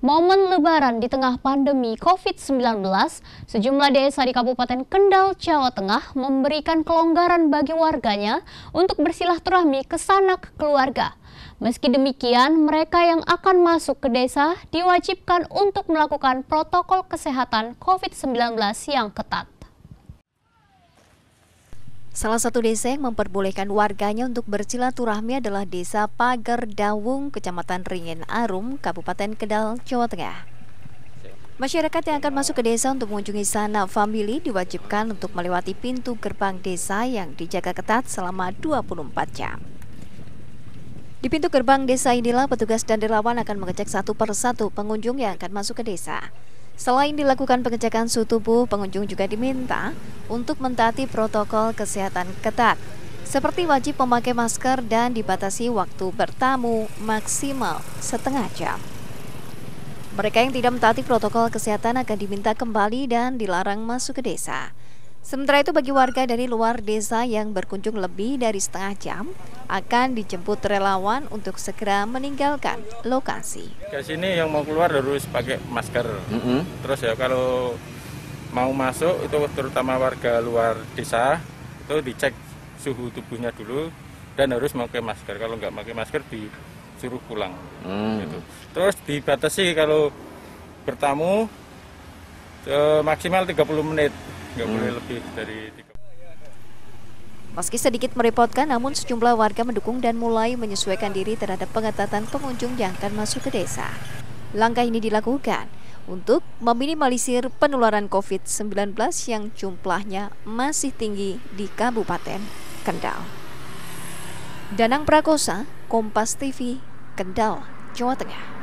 Momen lebaran di tengah pandemi COVID-19, sejumlah desa di Kabupaten Kendal, Jawa Tengah memberikan kelonggaran bagi warganya untuk bersilaturahmi ke sanak keluarga. Meski demikian, mereka yang akan masuk ke desa diwajibkan untuk melakukan protokol kesehatan COVID-19 yang ketat. Salah satu desa yang memperbolehkan warganya untuk bersilaturahmi adalah Desa Pagar Dawung, Kecamatan Ringin Arum, Kabupaten Kedal, Jawa Tengah. Masyarakat yang akan masuk ke desa untuk mengunjungi sana, famili diwajibkan untuk melewati pintu gerbang desa yang dijaga ketat selama 24 jam. Di pintu gerbang desa inilah petugas dan relawan akan mengecek satu persatu pengunjung yang akan masuk ke desa. Selain dilakukan pengecekan suhu tubuh, pengunjung juga diminta untuk mentaati protokol kesehatan ketat, seperti wajib memakai masker dan dibatasi waktu bertamu maksimal setengah jam. Mereka yang tidak mentaati protokol kesehatan akan diminta kembali dan dilarang masuk ke desa. Sementara itu bagi warga dari luar desa yang berkunjung lebih dari setengah jam, akan dijemput relawan untuk segera meninggalkan lokasi. Ke sini yang mau keluar harus pakai masker. Mm -hmm. Terus ya kalau mau masuk itu terutama warga luar desa itu dicek suhu tubuhnya dulu dan harus pakai masker. Kalau nggak pakai masker disuruh pulang. Mm. Gitu. Terus dibatasi kalau bertamu eh, maksimal 30 menit, nggak mm. boleh lebih dari Meski sedikit merepotkan, namun sejumlah warga mendukung dan mulai menyesuaikan diri terhadap pengetatan pengunjung yang akan masuk ke desa. Langkah ini dilakukan untuk meminimalisir penularan COVID-19 yang jumlahnya masih tinggi di Kabupaten Kendal. Danang Prakosa, Kompas TV, Kendal, Jawa Tengah.